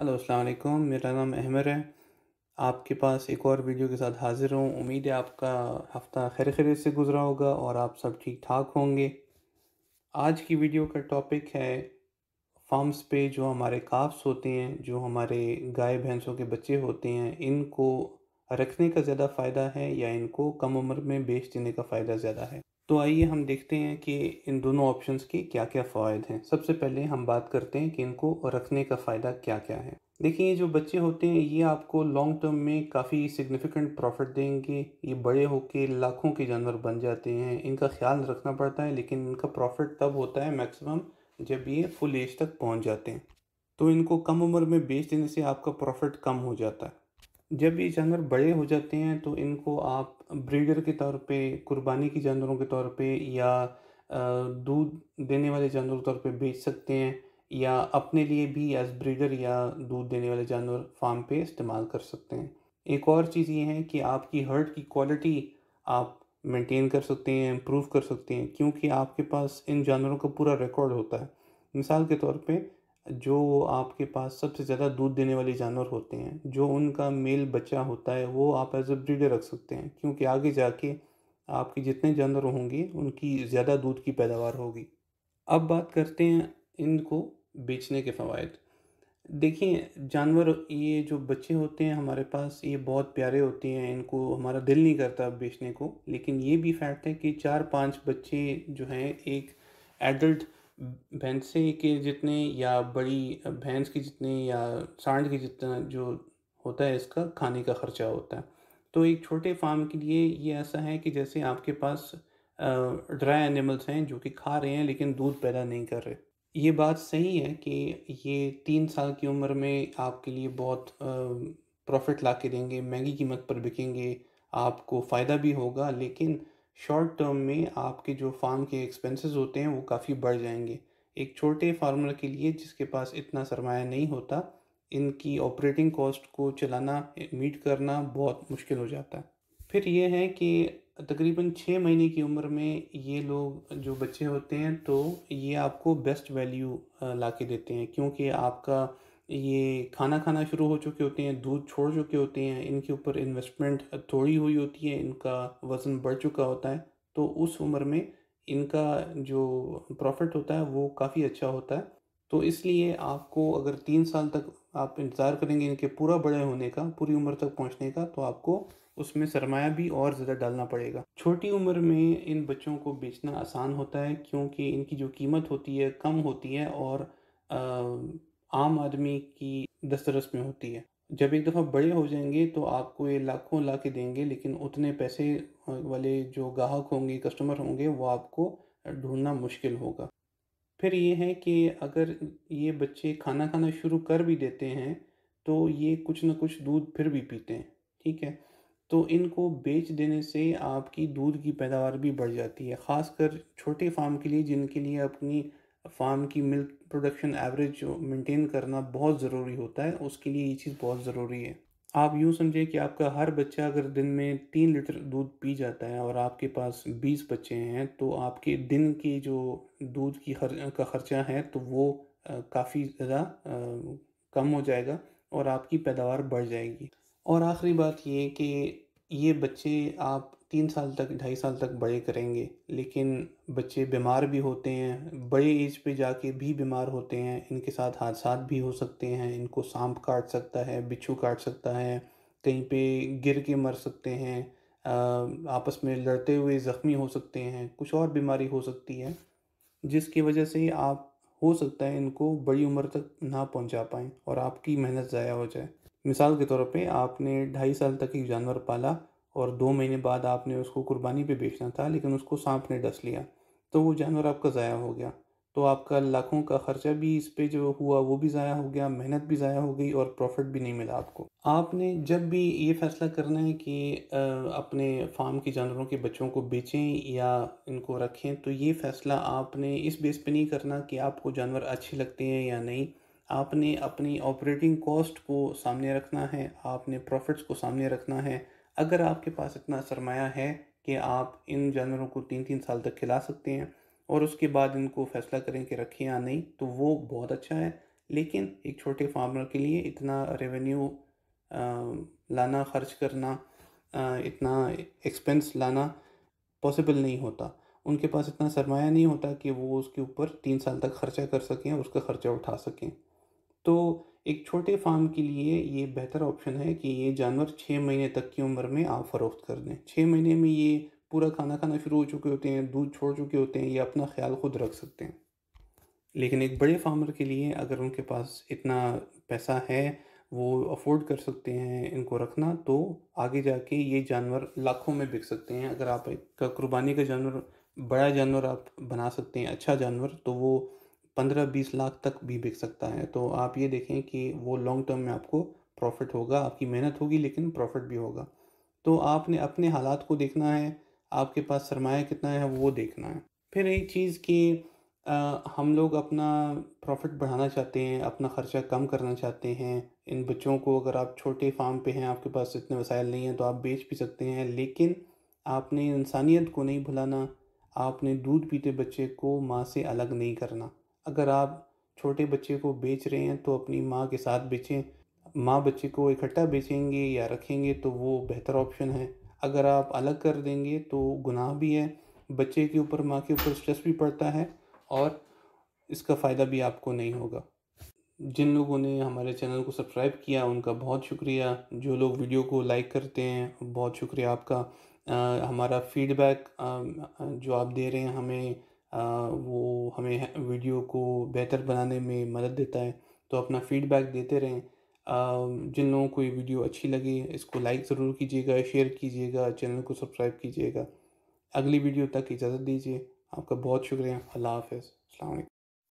hello अलैक्म मेरा नाम अहमर है आपके पास एक और वीडियो के साथ हाज़िर हूँ उम्मीद है आपका हफ़्ता खैर खैर से गुज़रा होगा और आप सब ठीक ठाक होंगे आज की वीडियो का टॉपिक है फार्म्स पे जो हमारे काफ्स होते हैं जो हमारे गाय भैंसों के बच्चे होते हैं इनको रखने का ज़्यादा फ़ायदा है या इनको कम उम्र में बेच देने का फ़ायदा ज़्यादा है तो आइए हम देखते हैं कि इन दोनों ऑप्शंस के क्या क्या फ़ायदे हैं सबसे पहले हम बात करते हैं कि इनको रखने का फ़ायदा क्या क्या है देखिए जो बच्चे होते हैं ये आपको लॉन्ग टर्म में काफ़ी सिग्निफिकेंट प्रॉफिट देंगे ये बड़े होके लाखों के जानवर बन जाते हैं इनका ख्याल रखना पड़ता है लेकिन इनका प्रॉफिट तब होता है मैक्सिमम जब ये फुल एज तक पहुंच जाते हैं तो इनको कम उम्र में बेच देने से आपका प्रॉफिट कम हो जाता है जब ये जानवर बड़े हो जाते हैं तो इनको आप ब्रीडर के तौर पे कुर्बानी के जानवरों के तौर पे या दूध देने वाले जानवरों के तौर पे बेच सकते हैं या अपने लिए भी एज ब्रीडर या दूध देने वाले जानवर फार्म पे इस्तेमाल कर सकते हैं एक और चीज़ ये है कि आपकी हर्ट की क्वालिटी आप मेंटेन कर सकते हैं इम्प्रूव कर सकते हैं क्योंकि आपके पास इन जानवरों का पूरा रिकॉर्ड होता है मिसाल के तौर पर जो आपके पास सबसे ज़्यादा दूध देने वाले जानवर होते हैं जो उनका मेल बच्चा होता है वो आप एज अ ब्रीडर रख सकते हैं क्योंकि आगे जाके आपके जितने जानवर होंगे उनकी ज़्यादा दूध की पैदावार होगी अब बात करते हैं इनको बेचने के फ़वाद देखिए जानवर ये जो बच्चे होते हैं हमारे पास ये बहुत प्यारे होते हैं इनको हमारा दिल नहीं करता बेचने को लेकिन ये भी फैक्ट है कि चार पांच बच्चे जो हैं एक एडल्ट भैंसे के जितने या बड़ी भैंस की जितने या सांड के जितना जो होता है इसका खाने का ख़र्चा होता है तो एक छोटे फार्म के लिए ये ऐसा है कि जैसे आपके पास ड्राई एनिमल्स हैं जो कि खा रहे हैं लेकिन दूध पैदा नहीं कर रहे ये बात सही है कि ये तीन साल की उम्र में आपके लिए बहुत प्रॉफिट ला के देंगे महंगी कीमत पर बिकेंगे आपको फ़ायदा भी होगा लेकिन शॉर्ट टर्म में आपके जो फार्म के एक्सपेंसेस होते हैं वो काफ़ी बढ़ जाएंगे एक छोटे फार्मर के लिए जिसके पास इतना सरमाया नहीं होता इनकी ऑपरेटिंग कॉस्ट को चलाना मीट करना बहुत मुश्किल हो जाता है फिर ये है कि तकरीबन छः महीने की उम्र में ये लोग जो बच्चे होते हैं तो ये आपको बेस्ट वैल्यू ला के देते हैं क्योंकि आपका ये खाना खाना शुरू हो चुके होते हैं दूध छोड़ चुके होते हैं इनके ऊपर इन्वेस्टमेंट थोड़ी हुई होती है इनका वज़न बढ़ चुका होता है तो उस उम्र में इनका जो प्रॉफिट होता है वो काफ़ी अच्छा होता है तो इसलिए आपको अगर तीन साल तक आप इंतज़ार करेंगे इनके पूरा बड़े होने का पूरी उम्र तक पहुंचने का तो आपको उसमें सरमाया भी और ज़्यादा डालना पड़ेगा छोटी उम्र में इन बच्चों को बेचना आसान होता है क्योंकि इनकी जो कीमत होती है कम होती है और आम आदमी की दस्तरस में होती है जब एक दफ़ा बड़े हो जाएंगे तो आपको ये लाखों ला के देंगे लेकिन उतने पैसे वाले जो ग्राहक होंगे कस्टमर होंगे वो आपको ढूंढना मुश्किल होगा फिर ये है कि अगर ये बच्चे खाना खाना शुरू कर भी देते हैं तो ये कुछ ना कुछ दूध फिर भी पीते हैं ठीक है तो इनको बेच देने से आपकी दूध की पैदावार भी बढ़ जाती है ख़ासकर छोटे फार्म के लिए जिनके लिए अपनी फार्म की मिल्क प्रोडक्शन एवरेज मेंटेन करना बहुत ज़रूरी होता है उसके लिए ये चीज़ बहुत ज़रूरी है आप यूँ समझें कि आपका हर बच्चा अगर दिन में तीन लीटर दूध पी जाता है और आपके पास बीस बच्चे हैं तो आपके दिन के जो दूध की खर, का ख़र्चा है तो वो काफ़ी ज़्यादा कम हो जाएगा और आपकी पैदावार बढ़ जाएगी और आखिरी बात ये कि ये बच्चे आप तीन साल तक ढाई साल तक बड़े करेंगे लेकिन बच्चे बीमार भी होते हैं बड़े एज पे जाके भी बीमार होते हैं इनके साथ हादसा भी हो सकते हैं इनको सांप काट सकता है बिच्छू काट सकता है कहीं पे गिर के मर सकते हैं आपस में लड़ते हुए ज़ख्मी हो सकते हैं कुछ और बीमारी हो सकती है जिसकी वजह से आप हो सकता है इनको बड़ी उम्र तक ना पहुंचा पाएँ और आपकी मेहनत ज़ाया हो जाए मिसाल के तौर पे आपने ढाई साल तक एक जानवर पाला और दो महीने बाद आपने उसको कुर्बानी पे बेचना था लेकिन उसको सांप ने डस लिया तो वो जानवर आपका ज़ाया हो गया तो आपका लाखों का ख़र्चा भी इस पर जो हुआ वो भी ज़ाया हो गया मेहनत भी ज़ाया हो गई और प्रॉफिट भी नहीं मिला आपको आपने जब भी ये फ़ैसला करना है कि अपने फार्म के जानवरों के बच्चों को बेचें या इनको रखें तो ये फ़ैसला आपने इस बेस पे नहीं करना कि आपको जानवर अच्छे लगते हैं या नहीं आपने अपनी ऑपरेटिंग कॉस्ट को सामने रखना है आपने प्रॉफिट्स को सामने रखना है अगर आपके पास इतना सरमाया है कि आप इन जानवरों को तीन तीन साल तक खिला सकते हैं और उसके बाद इनको फैसला करें कि रखें या नहीं तो वो बहुत अच्छा है लेकिन एक छोटे फार्मर के लिए इतना रेवेन्यू लाना खर्च करना आ, इतना एक्सपेंस लाना पॉसिबल नहीं होता उनके पास इतना सरमाया नहीं होता कि वो उसके ऊपर तीन साल तक खर्चा कर सकें और उसका खर्चा उठा सकें तो एक छोटे फार्म के लिए ये बेहतर ऑप्शन है कि ये जानवर छः महीने तक की उम्र में आप फरोख्त कर दें छः महीने में ये पूरा खाना खाना शुरू हो चुके होते हैं दूध छोड़ चुके होते हैं ये अपना ख्याल खुद रख सकते हैं लेकिन एक बड़े फार्मर के लिए अगर उनके पास इतना पैसा है वो अफोर्ड कर सकते हैं इनको रखना तो आगे जाके ये जानवर लाखों में बिक सकते हैं अगर आप एक कुर्बानी का जानवर बड़ा जानवर आप बना सकते हैं अच्छा जानवर तो वो पंद्रह बीस लाख तक भी बिक सकता है तो आप ये देखें कि वो लॉन्ग टर्म में आपको प्रॉफिट होगा आपकी मेहनत होगी लेकिन प्रॉफिट भी होगा तो आपने अपने हालात को देखना है आपके पास सरमाया कितना है वो देखना है फिर एक चीज़ कि हम लोग अपना प्रॉफिट बढ़ाना चाहते हैं अपना ख़र्चा कम करना चाहते हैं इन बच्चों को अगर आप छोटे फार्म पे हैं आपके पास इतने वसाइल नहीं हैं तो आप बेच भी सकते हैं लेकिन आपने इंसानियत को नहीं भुलाना आपने दूध पीते बच्चे को माँ से अलग नहीं करना अगर आप छोटे बच्चे को बेच रहे हैं तो अपनी माँ के साथ बेचें माँ बच्चे को इकट्ठा बेचेंगे या रखेंगे तो वो बेहतर ऑप्शन है अगर आप अलग कर देंगे तो गुनाह भी है बच्चे के ऊपर माँ के ऊपर स्ट्रेस भी पड़ता है और इसका फ़ायदा भी आपको नहीं होगा जिन लोगों ने हमारे चैनल को सब्सक्राइब किया उनका बहुत शुक्रिया जो लोग वीडियो को लाइक करते हैं बहुत शुक्रिया आपका आ, हमारा फीडबैक जो आप दे रहे हैं हमें वो हमें वीडियो को बेहतर बनाने में मदद देता है तो अपना फ़ीडबैक देते रहें जिन लोगों को ये वीडियो अच्छी लगी इसको लाइक ज़रूर कीजिएगा शेयर कीजिएगा चैनल को सब्सक्राइब कीजिएगा अगली वीडियो तक इजाज़त दीजिए आपका बहुत शुक्रिया अल्लाह हाफ़